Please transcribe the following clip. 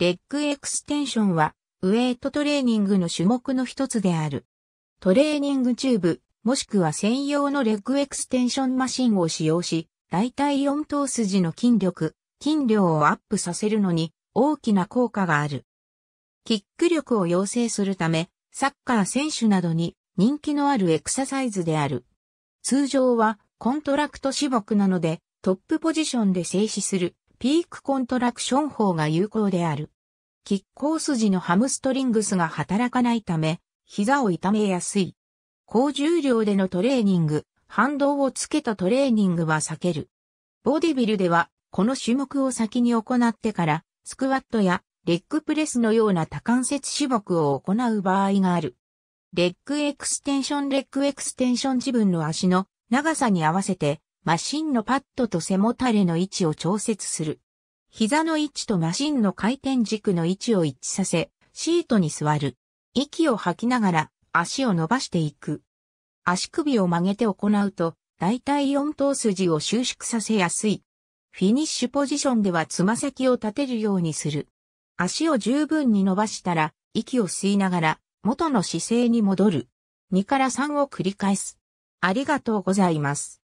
レッグエクステンションは、ウエイトトレーニングの種目の一つである。トレーニングチューブ、もしくは専用のレッグエクステンションマシンを使用し、大体4頭筋の筋力、筋量をアップさせるのに大きな効果がある。キック力を養成するため、サッカー選手などに人気のあるエクササイズである。通常はコントラクト種目なのでトップポジションで静止するピークコントラクション法が有効である。拮抗筋のハムストリングスが働かないため、膝を痛めやすい。高重量でのトレーニング、反動をつけたトレーニングは避ける。ボディビルでは、この種目を先に行ってから、スクワットやレッグプレスのような多関節種目を行う場合がある。レッグエクステンションレッグエクステンション自分の足の長さに合わせてマシンのパッドと背もたれの位置を調節する。膝の位置とマシンの回転軸の位置を一致させ、シートに座る。息を吐きながら足を伸ばしていく。足首を曲げて行うと、だいたい4頭筋を収縮させやすい。フィニッシュポジションではつま先を立てるようにする。足を十分に伸ばしたら、息を吸いながら、元の姿勢に戻る。2から3を繰り返す。ありがとうございます。